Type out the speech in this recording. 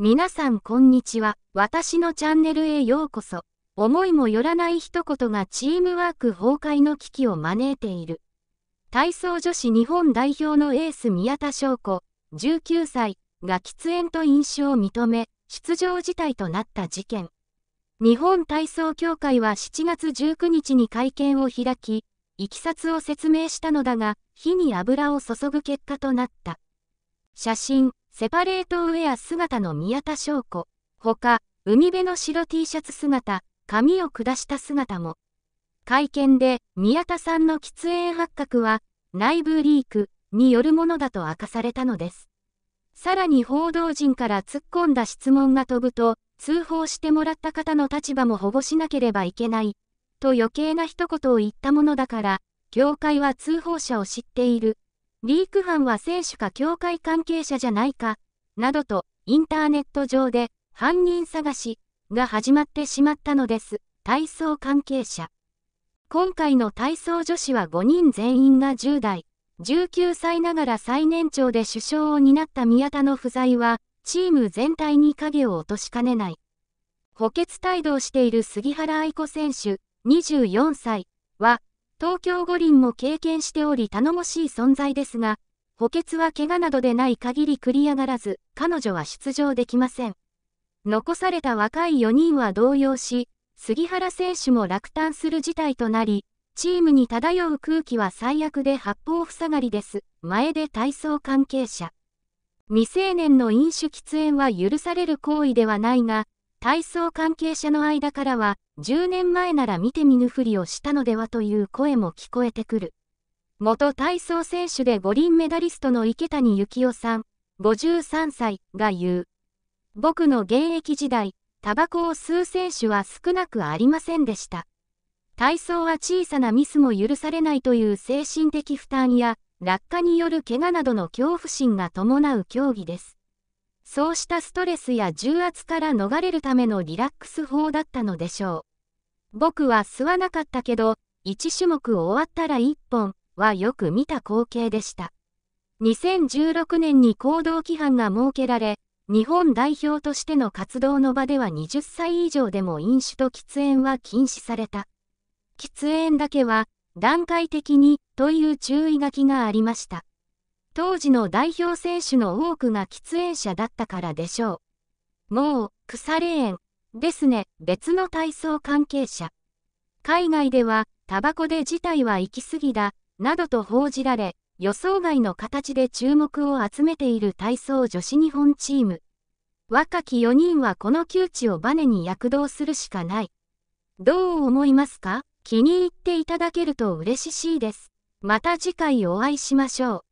皆さんこんにちは。私のチャンネルへようこそ。思いもよらない一言がチームワーク崩壊の危機を招いている。体操女子日本代表のエース宮田翔子、19歳が喫煙と飲酒を認め、出場事態となった事件。日本体操協会は7月19日に会見を開き、いきさつを説明したのだが、火に油を注ぐ結果となった。写真、セパレートウェア姿の宮田翔子、ほか、海辺の白 T シャツ姿、髪を下した姿も。会見で宮田さんの喫煙発覚は内部リークによるものだと明かされたのです。さらに報道陣から突っ込んだ質問が飛ぶと、通報してもらった方の立場も保護しなければいけない、と余計な一言を言ったものだから、業界は通報者を知っている、リーク犯は聖主か教会関係者じゃないか、などと、インターネット上で、犯人探し、が始まってしまったのです、体操関係者。今回の体操女子は5人全員が10代、19歳ながら最年長で首相を担った宮田の不在は、チーム全体に影を落としかねない。補欠態度をしている杉原愛子選手、24歳は、東京五輪も経験しており頼もしい存在ですが、補欠は怪我などでない限り繰り上がらず、彼女は出場できません。残された若い4人は動揺し、杉原選手も落胆する事態となり、チームに漂う空気は最悪で八方塞がりです。前で体操関係者。未成年の飲酒喫煙は許される行為ではないが、体操関係者の間からは、10年前なら見て見ぬふりをしたのではという声も聞こえてくる。元体操選手で五輪メダリストの池谷幸雄さん、53歳が言う。僕の現役時代、タバコを吸う選手は少なくありませんでした。体操は小さなミスも許されないという精神的負担や、落下による怪我などの恐怖心が伴う競技です。そうしたストレスや重圧から逃れるためのリラックス法だったのでしょう。僕は吸わなかったけど、1種目終わったら1本はよく見た光景でした。2016年に行動規範が設けられ、日本代表としての活動の場では20歳以上でも飲酒と喫煙は禁止された。喫煙だけは段階的にという注意書きがありました。当時の代表選手の多くが喫煙者だったからでしょう。もう、腐れ縁、ですね、別の体操関係者。海外では、タバコで事態は行き過ぎだ、などと報じられ、予想外の形で注目を集めている体操女子日本チーム。若き4人はこの窮地をバネに躍動するしかない。どう思いますか気に入っていただけると嬉しいです。また次回お会いしましょう。